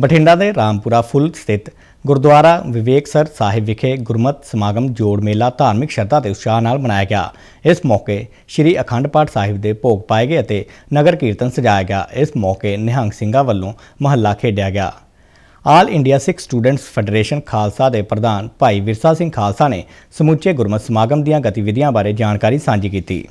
ਬਠਿੰਡਾ ਦੇ ਰਾਮਪੁਰਾ ਫੁੱਲ ਸਥਿਤ ਗੁਰਦੁਆਰਾ ਵਿਵੇਕ ਸਰ ਸਾਹਿਬ ਵਿਖੇ ਗੁਰਮਤ ਸਮਾਗਮ ਜੋੜ ਮੇਲਾ ਧਾਰਮਿਕ ਸ਼ਰਧਾ ਤੇ ਉਤਸ਼ਾਹ ਨਾਲ ਮਨਾਇਆ ਗਿਆ ਇਸ ਮੌਕੇ ਸ੍ਰੀ ਅਖੰਡ ਪਾਠ ਸਾਹਿਬ ਦੇ ਭੋਗ ਪਾਏ ਗਏ ਅਤੇ ਨਗਰ ਕੀਰਤਨ ਸਜਾਇਆ ਗਿਆ ਇਸ ਮੌਕੇ ਨਿਹੰਗ ਸਿੰਘਾਂ ਵੱਲੋਂ ਮਹੱਲਾ ਖੇਡਿਆ ਗਿਆ all India Sikh students federation Khalsa ਦੇ ਪ੍ਰਧਾਨ ਭਾਈ ਵਿਰਸਾ ਸਿੰਘ ਖਾਲਸਾ ਨੇ ਸਮੁੱਚੇ ਗੁਰਮਤ ਸਮਾਗਮ ਦੀਆਂ ਗਤੀਵਿਧੀਆਂ ਬਾਰੇ ਜਾਣਕਾਰੀ ਸਾਂਝੀ ਕੀਤੀ